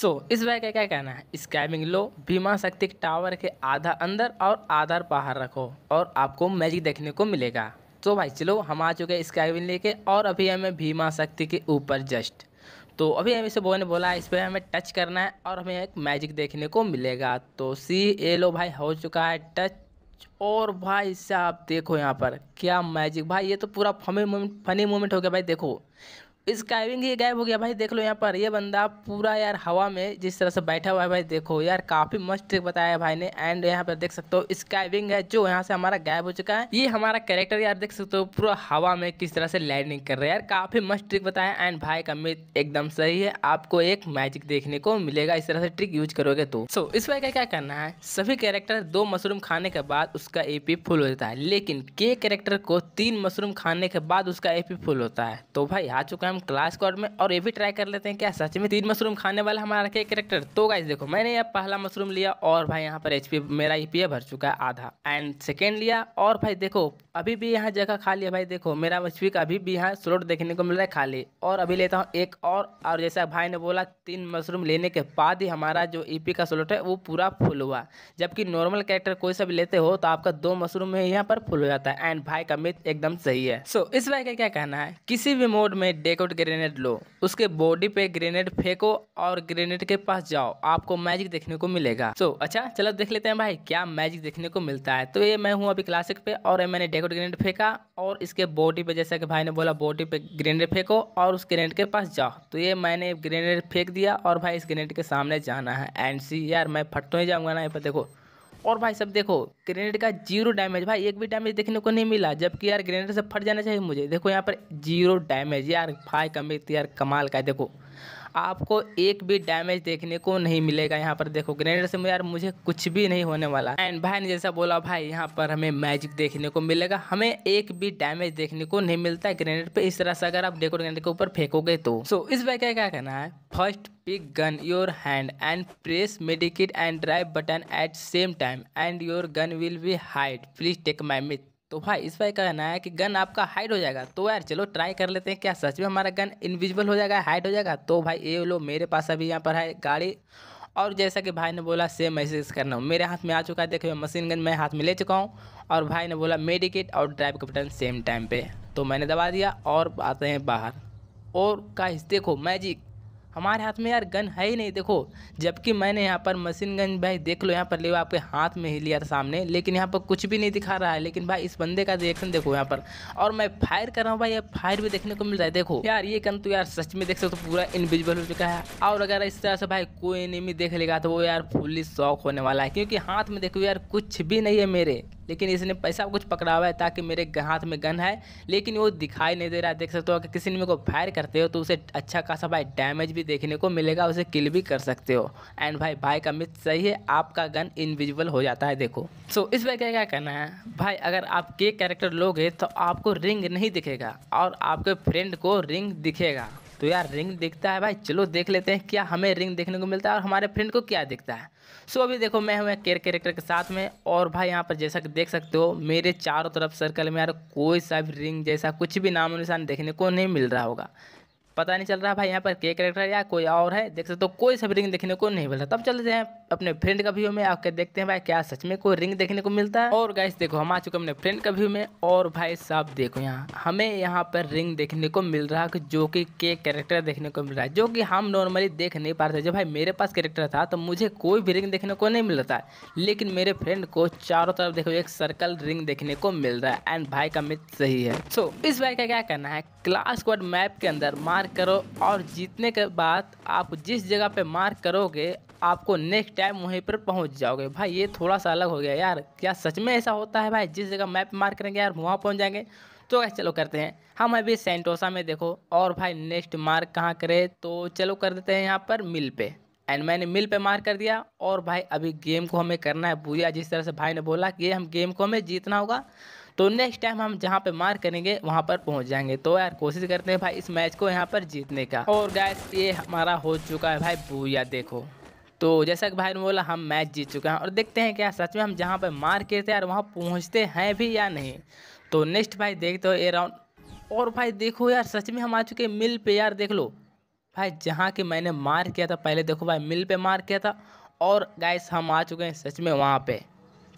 सो so, इस बार का क्या कहना है स्कैमिंग लो भीमा शक्ति टावर के आधा अंदर और आधा बाहर रखो और आपको मैजिक देखने को मिलेगा तो भाई चलो हम आ चुके हैं स्कैमिंग लेके और अभी हमें भीमा शक्ति के ऊपर जस्ट तो अभी हमें से ने बोला इस पर हमें टच करना है और हमें एक मैजिक देखने को मिलेगा तो सी ए लो भाई हो चुका है टच और भाई साहब देखो यहाँ पर क्या मैजिक भाई ये तो पूरा फनी मोमेंट फनी मोमेंट हो गया भाई देखो स्काइविंग ये गायब हो गया भाई देख लो यहाँ पर ये बंदा पूरा यार हवा में जिस तरह से बैठा हुआ है भाई देखो यार काफ़ी मस्त ट्रिक बताया भाई ने एंड यहाँ पर देख सकते हो स्काइविंग है जो यहाँ से हमारा गायब हो चुका है ये हमारा कैरेक्टर यार देख सकते हो पूरा हवा में किस तरह से लैंडिंग कर रहे हैं यार काफ़ी मस्त ट्रिक बताया एंड भाई का मित एकदम सही है आपको एक मैजिक देखने को मिलेगा इस तरह से ट्रिक यूज करोगे तो सो इस बार का क्या करना है सभी कैरेक्टर दो मशरूम खाने के बाद उसका एपी फुल हो जाता है लेकिन के कैरेक्टर को तीन मशरूम खाने के बाद उसका एपी फुल होता है तो भाई आ चुका है क्लास स्क्वाड में और ये भी ट्राई कर लेते हैं क्या सच में तीन मशरूम खाने वाला हमारा क्या करेक्टर तो गाइज देखो मैंने यहाँ पहला मशरूम लिया और भाई यहाँ पर एच मेरा ई e भर चुका है आधा एंड सेकेंड लिया और भाई देखो अभी भी यहाँ जगह खाली है भाई देखो मेरा एच का अभी भी यहाँ स्लोट देखने को मिल रहा है खाली और अभी लेता हूँ एक और और जैसा भाई ने बोला तीन मशरूम लेने के बाद ही हमारा जो ई e का स्लोट है वो पूरा फुल हुआ जबकि नॉर्मल कैरेक्टर कोई सा भी लेते हो तो आपका दो मशरूम में यहाँ पर फुल हो जाता है एंड भाई का मित एकदम सही है सो so, इस भाई का क्या कहना है किसी भी मोड में डेको शॉट ग्रेनेड लो उसके बॉडी पे ग्रेनेड फेंको और ग्रेनेड के पास जाओ आपको मैजिक देखने को मिलेगा तो अच्छा चलो देख लेते हैं भाई क्या मैजिक देखने को मिलता है तो ये मैं हूँ अभी क्लासिक पे और मैंने डेकोड ग्रेनेड फेंका और इसके बॉडी पे जैसा कि भाई ने बोला बॉडी पे ग्रेनेड फेंको और उस ग्रेनेड के पास जाओ तो ये मैंने ग्रेनेड फेंक दिया और भाई इस ग्रेनेड के सामने जाना है एंड सी यार मैं फटो ही नहीं जाऊँगा ना ये पर देखो और भाई सब देखो ग्रेनेड का जीरो डैमेज भाई एक भी डैमेज देखने को नहीं मिला जबकि यार ग्रेनेड से फट जाना चाहिए मुझे देखो यहाँ पर जीरो डैमेज यार भाई कमी यार कमाल का है देखो आपको एक भी डैमेज देखने को नहीं मिलेगा यहाँ पर देखो ग्रेनेड से यार मुझे कुछ भी नहीं होने वाला एंड भाई ने जैसा बोला भाई यहाँ पर हमें मैजिक देखने को मिलेगा हमें एक भी डैमेज देखने को नहीं मिलता है ग्रेनेड पे इस तरह से अगर आप डेकोर ग्रेनेड के ऊपर फेंकोगे तो सो so, इस बार क्या क्या कहना है first pick gun your hand and press medicate and drive button at same time and your gun will be hide please take my myth तो भाई इस भाई का कहना है कि गन आपका हाइड हो जाएगा तो यार चलो ट्राई कर लेते हैं क्या सच में हमारा गन इनविजिबल हो जाएगा हाइड हो जाएगा तो भाई ये लो मेरे पास अभी यहाँ पर है गाड़ी और जैसा कि भाई ने बोला सेम मैसेज करना मेरे हाथ में आ चुका है देखिए मशीन गन मैं हाथ में ले चुका हूँ और भाई ने बोला मेडिकेट और ड्राइव का बटन सेम टाइम पे तो मैंने दबा दिया और आते हैं बाहर और का देखो मैजिक हमारे हाथ में यार गन है ही नहीं देखो जबकि मैंने यहाँ पर मशीन गन भाई देख लो यहाँ पर ले आपके हाथ में ही लिया था सामने लेकिन यहाँ पर कुछ भी नहीं दिखा रहा है लेकिन भाई इस बंदे का रिएक्शन देखो यहाँ पर और मैं फायर कर रहा हूँ भाई यार फायर भी देखने को मिल रहा है देखो यार ये गन तो यार सच में देख सकते तो पूरा इनविजिबल हो चुका है और अगर इस तरह से भाई कोई नहीं देख लेगा तो वो यार फुल्ली शौक होने वाला है क्योंकि हाथ में देखो यार कुछ भी नहीं है मेरे लेकिन इसने पैसा कुछ पकड़ा हुआ है ताकि मेरे हाथ में गन है लेकिन वो दिखाई नहीं दे रहा देख सकते हो अगर किसी ने मेरे को फायर करते हो तो उसे अच्छा खासा भाई डैमेज भी देखने को मिलेगा उसे किल भी कर सकते हो एंड भाई भाई का मित्र सही है आपका गन इनविजिबल हो जाता है देखो सो so, इस बार क्या क्या करना है भाई अगर आप के कैरेक्टर लोगे तो आपको रिंग नहीं दिखेगा और आपके फ्रेंड को रिंग दिखेगा तो यार रिंग दिखता है भाई चलो देख लेते हैं क्या हमें रिंग देखने को मिलता है और हमारे फ्रेंड को क्या दिखता है सो अभी देखो मैं हूँ केयर कैरेक्टर के साथ में और भाई यहाँ पर जैसा कि देख सकते हो मेरे चारों तरफ सर्कल में यार कोई सा भी रिंग जैसा कुछ भी नाम निशान देखने को नहीं मिल रहा होगा पता नहीं चल रहा भाई यहाँ पर के करेक्टर या कोई और है देख सकते हो तो कोई सब रिंग देखने को नहीं मिलता तब चलते हैं अपने फ्रेंड का व्यू में आके देखते हैं भाई क्या सच में कोई रिंग देखने को मिलता है और गाइस देखो हम आ चुके अपने फ्रेंड का व्यू में और भाई साहब देखो यहाँ हमें यहाँ पर रिंग देखने को मिल रहा है जो की के करेक्टर देखने को मिल रहा है जो की हम नॉर्मली देख नहीं पा रहे जब भाई मेरे पास करेक्टर था तो मुझे कोई भी रिंग देखने को नहीं मिल रहा था लेकिन मेरे फ्रेंड को चारों तरफ देखो एक सर्कल रिंग देखने को मिल रहा है एंड भाई का मित्र सही है सो इस भाई का क्या करना है क्लास मैप के अंदर मार मार्क करो और जीतने के बाद आप जिस जगह पे मार्क करोगे आपको नेक्स्ट टाइम वहीं पर पहुंच जाओगे भाई ये थोड़ा सा अलग हो गया यार क्या सच में ऐसा होता है भाई जिस जगह मैप मार्क करेंगे यार वहाँ पहुँच जाएंगे तो क्या चलो करते हैं हम अभी सेंटोसा में देखो और भाई नेक्स्ट मार्क कहाँ करें तो चलो कर देते हैं यहाँ पर मिल पे एंड मैंने मिल पे मार कर दिया और भाई अभी गेम को हमें करना है बुया जिस तरह से भाई ने बोला कि ये हम गेम को हमें जीतना होगा तो नेक्स्ट टाइम हम जहाँ पर मार करेंगे वहाँ पर पहुँच जाएंगे तो यार कोशिश करते हैं भाई इस मैच को यहाँ पर जीतने का और गैस ये हमारा हो चुका है भाई भूया देखो तो जैसा कि भाई ने बोला हम मैच जीत चुके हैं और देखते हैं क्या सच में हम जहाँ पर मार के थे यार वहाँ पहुँचते हैं भी या नहीं तो नेक्स्ट भाई देखते हो ये राउंड और भाई देखो यार सच में हम आ चुके हैं मिल पे यार देख लो भाई जहाँ के मैंने मार किया था पहले देखो भाई मिल पे मार किया था और गाइस हम आ चुके हैं सच में वहाँ पे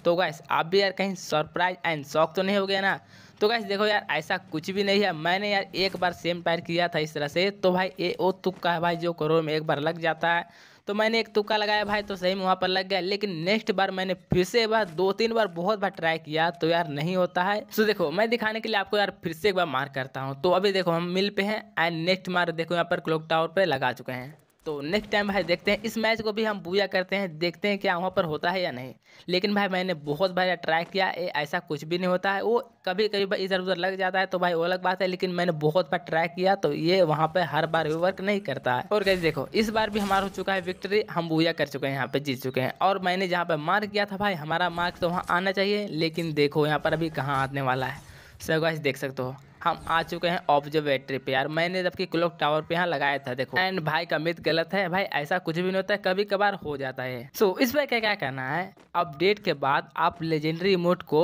तो गैस आप भी यार कहीं सरप्राइज एंड शौक तो नहीं हो गया ना तो गैस देखो यार ऐसा कुछ भी नहीं है मैंने यार एक बार सेम टायर किया था इस तरह से तो भाई ये वो तुक्का है भाई जो करोड़ में एक बार लग जाता है तो मैंने एक तुक्का लगाया भाई तो सही में वहाँ पर लग गया लेकिन नेक्स्ट बार मैंने फिर से बार दो तीन बार बहुत बार ट्राई किया तो यार नहीं होता है तो देखो मैं दिखाने के लिए आपको यार फिर से एक बार मार करता हूँ तो अभी देखो हम मिल पे हैं एंड नेक्स्ट मार देखो यहाँ पर क्लॉक टावर पर लगा चुके हैं तो नेक्स्ट टाइम भाई देखते हैं इस मैच को भी हम बुया करते हैं देखते हैं क्या वहाँ पर होता है या नहीं लेकिन भाई मैंने बहुत भाई ट्राई किया ए, ऐसा कुछ भी नहीं होता है वो कभी कभी भाई इधर उधर लग जाता है तो भाई वो अलग बात है लेकिन मैंने बहुत बार ट्राई किया तो ये वहाँ पर हर बार भी वर्क नहीं करता है और कैसे देखो इस बार भी हमारा हो चुका है विक्ट्री हम बुया कर चुके हैं यहाँ पर जीत चुके हैं और मैंने जहाँ पर मार्क किया था भाई हमारा मार्क तो वहाँ आना चाहिए लेकिन देखो यहाँ पर अभी कहाँ आने वाला है सब देख सकते हो हम आ चुके हैं ऑब्जर्वेटरी पे यार मैंने जबकि क्लॉक टावर पे यहाँ लगाया था देखो एंड भाई का मित गलत है भाई ऐसा कुछ भी नहीं होता है कभी कभार हो जाता है सो so, इस बार क्या क्या करना है अपडेट के बाद आप लेजेंडरी मोड को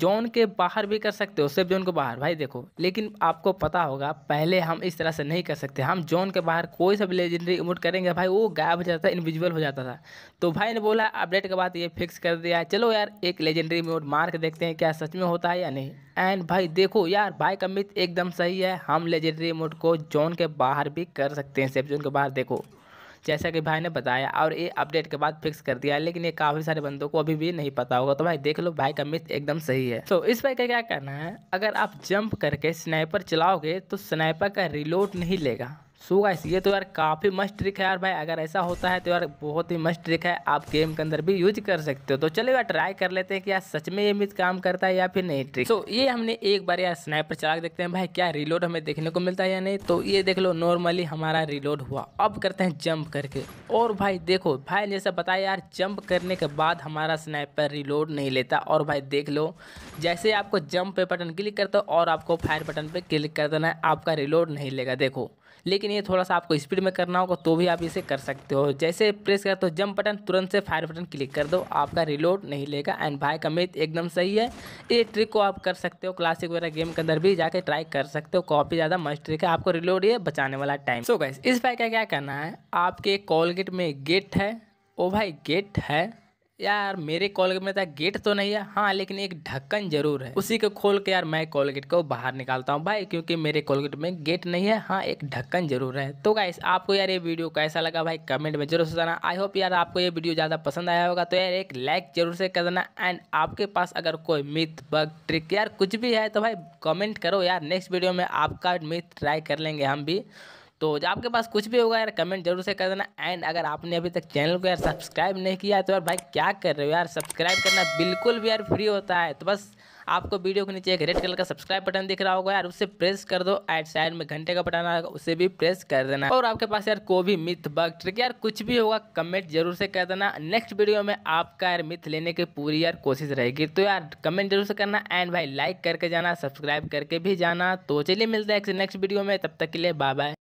जोन के बाहर भी कर सकते हो सिर्फ जोन के बाहर भाई देखो लेकिन आपको पता होगा पहले हम इस तरह से नहीं कर सकते हम जोन के बाहर कोई सब लेजेंडरी इमोट करेंगे भाई वो गायब हो जाता था इनविजुअल हो जाता था तो भाई ने बोला अपडेट के बाद ये फिक्स कर दिया चलो यार एक लेजेंडरी इमोट मार के देखते हैं क्या सच में होता है या नहीं एंड भाई देखो यार भाई का अमित एकदम सही है हम लेजेंडरी मोड को जोन के बाहर भी कर सकते हैं सेफ जोन के बाहर देखो जैसा कि भाई ने बताया और ये अपडेट के बाद फिक्स कर दिया लेकिन ये काफ़ी सारे बंदों को अभी भी नहीं पता होगा तो भाई देख लो भाई का मिथ एकदम सही है तो इस भाई का क्या करना है अगर आप जंप करके स्नाइपर चलाओगे तो स्नाइपर का रिलोड नहीं लेगा सो गाइस ये तो यार काफ़ी मस्त ट्रिक है यार भाई अगर ऐसा होता है तो यार बहुत ही मस्त ट्रिक है आप गेम के अंदर भी यूज कर सकते हो तो चलो यार ट्राई कर लेते हैं कि यार सच में ये मिथ काम करता है या फिर नहीं ट्रिक तो so, ये हमने एक बार यार स्नाइपर चला देखते हैं भाई क्या रिलोड हमें देखने को मिलता है या नहीं तो ये देख लो नॉर्मली हमारा रिलोड हुआ अब करते हैं जंप करके और भाई देखो भाई जैसा बताया यार जंप करने के बाद हमारा स्नाइपर रिलोड नहीं लेता और भाई देख लो जैसे आपको जंप पे बटन क्लिक करते हो और आपको फायर बटन पे क्लिक कर देना है आपका रिलोड नहीं लेगा देखो लेकिन ये है थोड़ा सा आपको स्पीड में करना होगा तो भी आप इसे कर सकते हो जैसे प्रेस कर तो जंप बटन तुरंत से फायर बटन क्लिक कर दो आपका रिलोड नहीं लेगा एंड भाई का मेथ एकदम सही है ये ट्रिक को आप कर सकते हो क्लासिक वगैरह गेम के अंदर भी जाके ट्राई कर सकते हो कॉपी ज़्यादा मस्त ट्रिक है आपको रिलोड ये बचाने वाला टाइम सो so गैस इस भाई का क्या करना है आपके कॉलगेट में गेट है ओ भाई गेट है यार मेरे कॉलगेट में तो गेट तो नहीं है हाँ लेकिन एक ढक्कन जरूर है उसी को खोल के यार मैं कॉलगेट को बाहर निकालता हूँ भाई क्योंकि मेरे कॉलगेट में गेट नहीं है हाँ एक ढक्कन जरूर है तो गाइस आपको यार ये वीडियो कैसा लगा भाई कमेंट में जरूर बताना आई होप यार आपको ये वीडियो ज़्यादा पसंद आया होगा तो यार एक लाइक जरूर से कर देना एंड आपके पास अगर कोई मिथ बग ट्रिक यार कुछ भी है तो भाई कमेंट करो यार नेक्स्ट वीडियो में आपका मिथ ट्राई कर लेंगे हम भी तो आपके पास कुछ भी होगा यार कमेंट जरूर से कर देना एंड अगर आपने अभी तक चैनल को यार सब्सक्राइब नहीं किया है तो यार भाई क्या कर रहे हो यार सब्सक्राइब करना बिल्कुल भी यार फ्री होता है तो बस आपको वीडियो के नीचे एक रेड कलर का सब्सक्राइब बटन दिख रहा होगा यार उससे प्रेस कर दो एट साइड में घंटे का बटन आएगा उसे भी प्रेस कर देना और आपके पास यार कोई भी मिथ बग ट्रिक यार कुछ भी होगा कमेंट जरूर से कर देना नेक्स्ट वीडियो में आपका यार मिथ लेने की पूरी यार कोशिश रहेगी तो यार कमेंट जरूर से करना एंड भाई लाइक करके जाना सब्सक्राइब करके भी जाना तो चलिए मिलता है नेक्स्ट वीडियो में तब तक के लिए बाय बाय